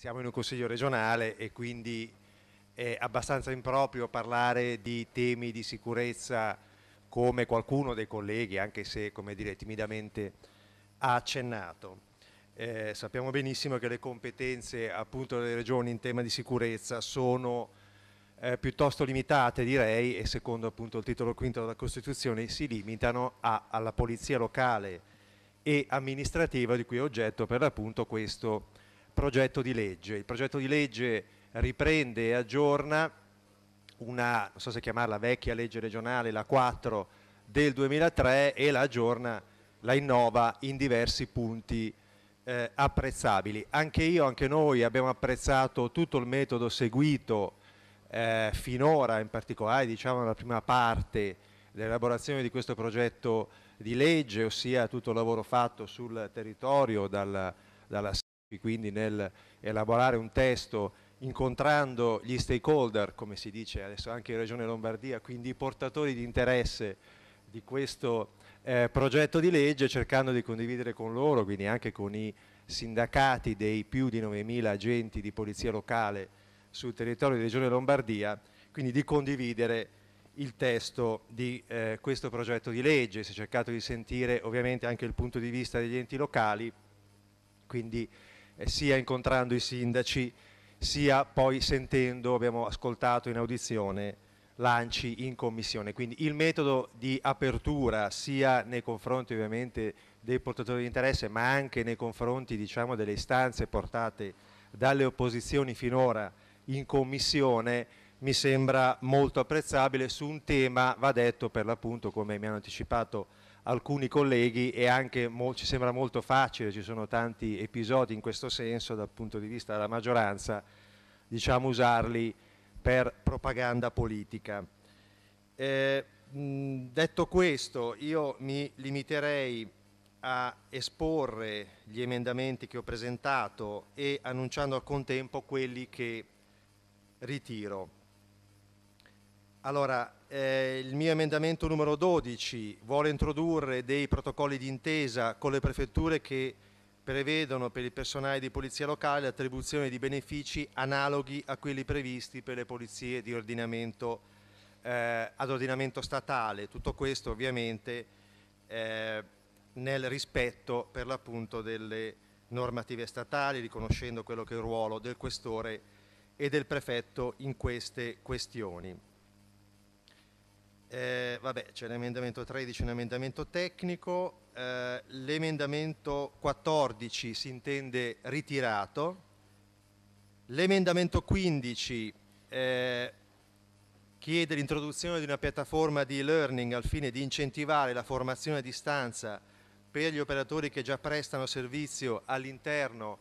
siamo in un consiglio regionale e quindi è abbastanza improprio parlare di temi di sicurezza come qualcuno dei colleghi, anche se come dire, timidamente ha accennato. Eh, sappiamo benissimo che le competenze appunto, delle regioni in tema di sicurezza sono eh, piuttosto limitate direi e secondo appunto, il titolo quinto della Costituzione si limitano a, alla polizia locale e amministrativa di cui è oggetto per l'appunto questo progetto di legge. Il progetto di legge riprende e aggiorna una, non so se chiamarla vecchia legge regionale, la 4 del 2003 e la aggiorna, la innova in diversi punti eh, apprezzabili. Anche io, anche noi abbiamo apprezzato tutto il metodo seguito eh, finora, in particolare diciamo nella prima parte dell'elaborazione di questo progetto di legge, ossia tutto il lavoro fatto sul territorio dal, dalla quindi nel elaborare un testo incontrando gli stakeholder, come si dice adesso anche in Regione Lombardia, quindi i portatori di interesse di questo eh, progetto di legge, cercando di condividere con loro, quindi anche con i sindacati dei più di 9.000 agenti di polizia locale sul territorio di Regione Lombardia, quindi di condividere il testo di eh, questo progetto di legge. Si è cercato di sentire ovviamente anche il punto di vista degli enti locali, quindi sia incontrando i sindaci, sia poi sentendo, abbiamo ascoltato in audizione, lanci in commissione. Quindi il metodo di apertura sia nei confronti ovviamente dei portatori di interesse ma anche nei confronti diciamo, delle istanze portate dalle opposizioni finora in commissione mi sembra molto apprezzabile su un tema, va detto per l'appunto come mi hanno anticipato alcuni colleghi e anche ci sembra molto facile, ci sono tanti episodi in questo senso dal punto di vista della maggioranza, diciamo usarli per propaganda politica. Eh, detto questo, io mi limiterei a esporre gli emendamenti che ho presentato e annunciando al contempo quelli che ritiro. Allora, eh, il mio emendamento numero 12 vuole introdurre dei protocolli di intesa con le prefetture che prevedono per il personale di polizia locale l'attribuzione di benefici analoghi a quelli previsti per le polizie di ordinamento, eh, ad ordinamento statale. Tutto questo ovviamente eh, nel rispetto per l'appunto delle normative statali, riconoscendo quello che è il ruolo del questore e del prefetto in queste questioni. Eh, vabbè, c'è l'emendamento 13, un emendamento tecnico, eh, l'emendamento 14 si intende ritirato, l'emendamento 15 eh, chiede l'introduzione di una piattaforma di e-learning al fine di incentivare la formazione a distanza per gli operatori che già prestano servizio all'interno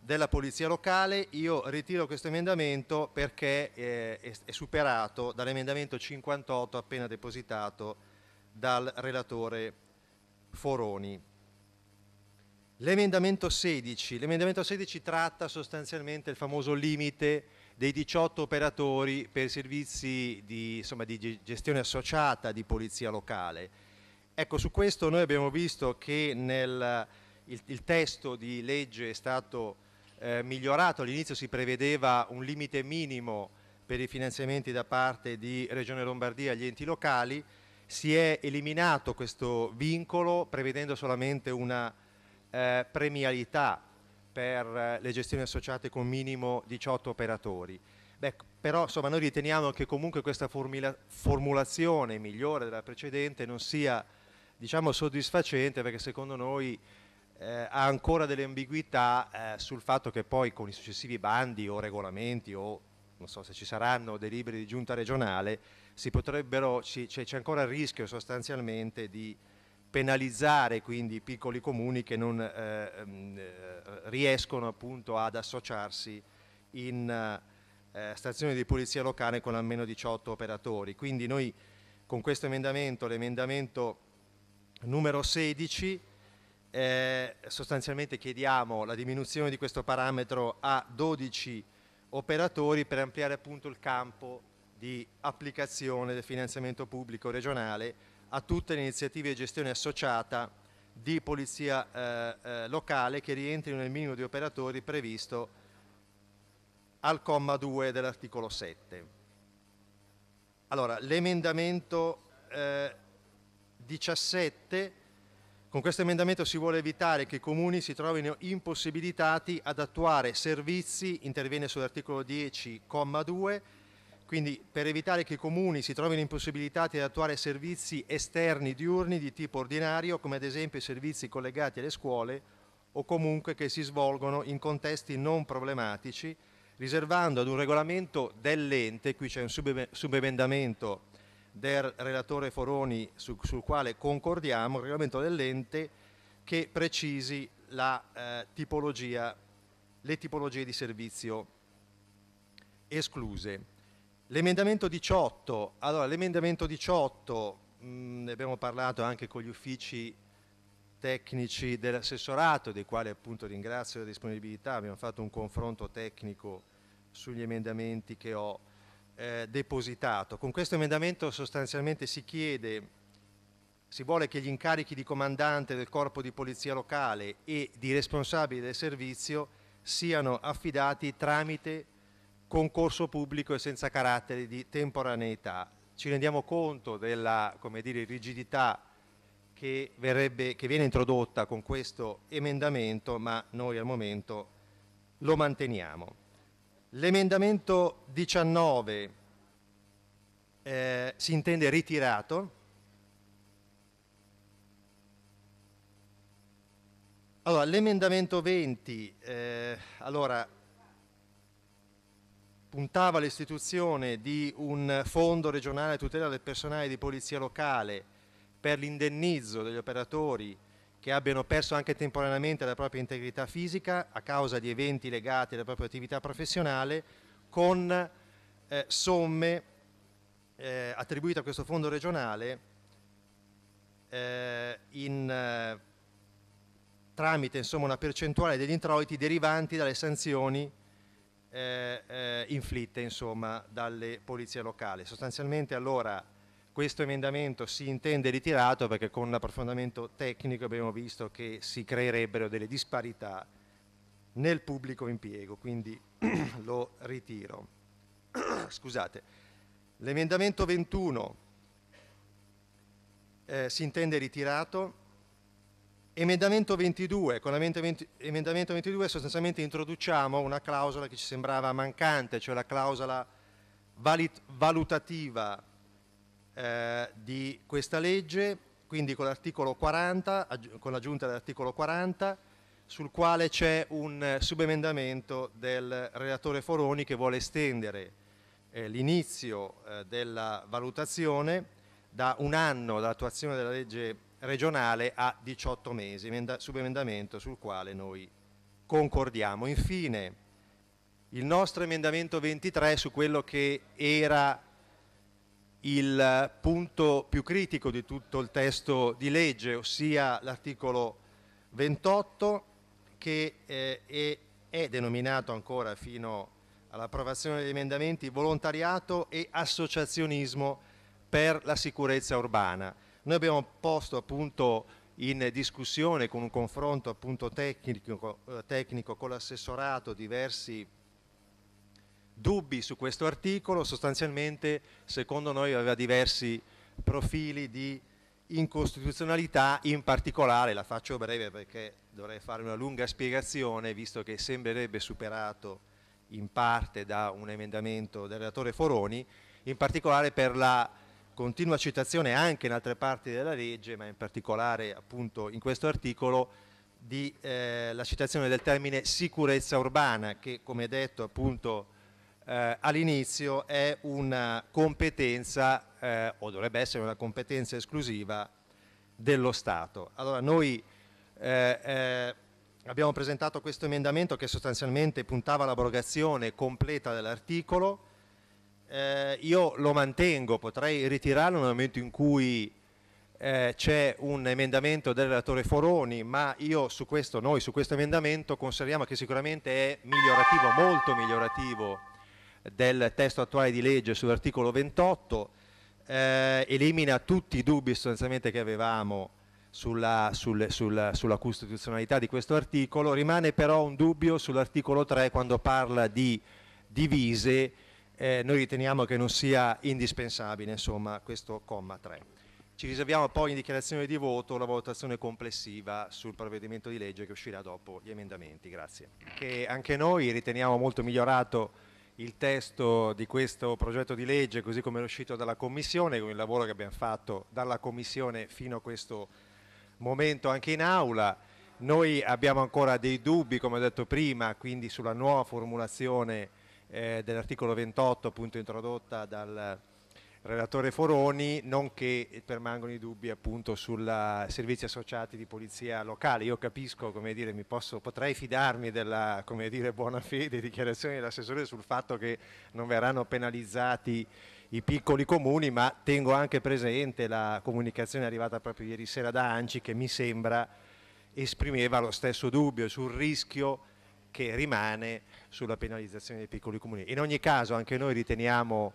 della polizia locale, io ritiro questo emendamento perché eh, è, superato dall'emendamento 58 appena depositato dal relatore Foroni. L'emendamento 16. L'emendamento 16 tratta sostanzialmente il famoso limite dei 18 operatori per servizi di, insomma, di, gestione associata di polizia locale. Ecco, su questo noi abbiamo visto che nel, il, il, testo di legge è stato eh, migliorato, all'inizio si prevedeva un limite minimo per i finanziamenti da parte di Regione Lombardia agli enti locali, si è eliminato questo vincolo prevedendo solamente una eh, premialità per eh, le gestioni associate con minimo 18 operatori. Beh, però insomma, noi riteniamo che comunque questa formulazione migliore della precedente non sia diciamo, soddisfacente perché secondo noi eh, ha ancora delle ambiguità eh, sul fatto che poi con i successivi bandi o regolamenti o non so se ci saranno dei libri di giunta regionale, si potrebbero, cioè, c'è ancora il rischio sostanzialmente di penalizzare quindi i piccoli comuni che non eh, ehm, eh riescono appunto ad associarsi in eh, stazioni di polizia locale con almeno 18 operatori. Quindi noi con questo emendamento, l'emendamento numero 16, eh, sostanzialmente chiediamo la diminuzione di questo parametro a 12 operatori per ampliare appunto il campo di applicazione del finanziamento pubblico regionale a tutte le iniziative di gestione associata di polizia eh, eh, locale che rientrino nel minimo di operatori previsto al comma 2 dell'articolo 7. Allora, l'emendamento eh, 17 con questo emendamento si vuole evitare che i comuni si trovino impossibilitati ad attuare servizi, interviene sull'articolo 10,2, quindi per evitare che i comuni si trovino impossibilitati ad attuare servizi esterni diurni di tipo ordinario, come ad esempio i servizi collegati alle scuole o comunque che si svolgono in contesti non problematici, riservando ad un regolamento dell'ente, qui c'è un subemendamento del relatore Foroni sul, sul quale concordiamo, il regolamento dell'ente che precisi la, eh, tipologia, le tipologie di servizio escluse. L'emendamento 18, allora l'emendamento 18, mm, ne abbiamo parlato anche con gli uffici tecnici dell'assessorato, dei quali appunto ringrazio la disponibilità, abbiamo fatto un confronto tecnico sugli emendamenti che ho eh, depositato. Con questo emendamento sostanzialmente si chiede, si vuole che gli incarichi di comandante del corpo di polizia locale e di responsabile del servizio siano affidati tramite concorso pubblico e senza carattere di temporaneità. Ci rendiamo conto della dire, rigidità che, verrebbe, che viene introdotta con questo emendamento, ma noi al momento lo manteniamo. L'emendamento 19 eh, si intende ritirato. Allora, l'emendamento 20 eh, allora, puntava all'istituzione di un fondo regionale a tutela del personale di polizia locale per l'indennizzo degli operatori che abbiano perso anche temporaneamente la propria integrità fisica a causa di eventi legati alla propria attività professionale con eh, somme eh, attribuite a questo fondo regionale eh, in, eh, tramite insomma, una percentuale degli introiti derivanti dalle sanzioni eh, eh, inflitte insomma, dalle polizie locali. Sostanzialmente allora questo emendamento si intende ritirato perché con l'approfondimento tecnico abbiamo visto che si creerebbero delle disparità nel pubblico impiego, quindi lo ritiro. Scusate. L'emendamento 21 eh, si intende ritirato. Emendamento 22, con l'emendamento 22 sostanzialmente introduciamo una clausola che ci sembrava mancante, cioè la clausola valutativa eh, di questa legge, quindi con l'articolo 40, con l'aggiunta dell'articolo 40, sul quale c'è un subemendamento del relatore Foroni che vuole estendere eh, l'inizio eh, della valutazione da un anno dall'attuazione della legge regionale a 18 mesi, subemendamento sul quale noi concordiamo. Infine, il nostro emendamento 23 su quello che era il punto più critico di tutto il testo di legge, ossia l'articolo 28 che eh, è denominato ancora fino all'approvazione degli emendamenti volontariato e associazionismo per la sicurezza urbana. Noi abbiamo posto appunto in discussione con un confronto appunto tecnico, eh, tecnico con l'assessorato diversi dubbi su questo articolo, sostanzialmente secondo noi aveva diversi profili di incostituzionalità, in particolare, la faccio breve perché dovrei fare una lunga spiegazione, visto che sembrerebbe superato in parte da un emendamento del relatore Foroni, in particolare per la continua citazione anche in altre parti della legge, ma in particolare appunto in questo articolo, di eh, la citazione del termine sicurezza urbana che come detto appunto eh, all'inizio è una competenza eh, o dovrebbe essere una competenza esclusiva dello Stato. Allora noi eh, eh abbiamo presentato questo emendamento che sostanzialmente puntava all'abrogazione completa dell'articolo, eh, io lo mantengo, potrei ritirarlo nel momento in cui eh, c'è un emendamento del relatore Foroni, ma io su questo, noi su questo emendamento consideriamo che sicuramente è migliorativo, molto migliorativo del testo attuale di legge sull'articolo 28, eh, elimina tutti i dubbi sostanzialmente che avevamo sulla, sul, sulla, sulla costituzionalità di questo articolo, rimane però un dubbio sull'articolo 3 quando parla di divise, eh, noi riteniamo che non sia indispensabile insomma, questo comma 3. Ci riserviamo poi in dichiarazione di voto la valutazione complessiva sul provvedimento di legge che uscirà dopo gli emendamenti. Grazie. Che anche noi riteniamo molto migliorato il testo di questo progetto di legge così come è uscito dalla Commissione, con il lavoro che abbiamo fatto dalla Commissione fino a questo momento anche in Aula. Noi abbiamo ancora dei dubbi, come ho detto prima, quindi sulla nuova formulazione eh, dell'articolo 28 appunto introdotta dal relatore Foroni, nonché permangono i dubbi appunto sui servizi associati di polizia locale. Io capisco, come dire, mi posso, potrei fidarmi della dire, buona fede e dichiarazione dell'assessore sul fatto che non verranno penalizzati i piccoli comuni, ma tengo anche presente la comunicazione arrivata proprio ieri sera da Anci che mi sembra esprimeva lo stesso dubbio sul rischio che rimane sulla penalizzazione dei piccoli comuni. In ogni caso anche noi riteniamo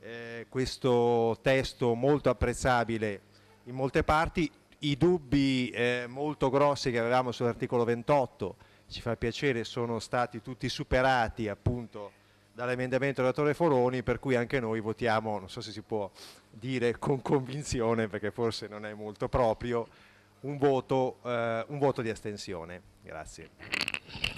eh, questo testo molto apprezzabile in molte parti, i dubbi eh, molto grossi che avevamo sull'articolo 28, ci fa piacere, sono stati tutti superati appunto dall'emendamento della Torre Foroni, per cui anche noi votiamo, non so se si può dire con convinzione, perché forse non è molto proprio, un voto, eh, un voto di astensione. Grazie.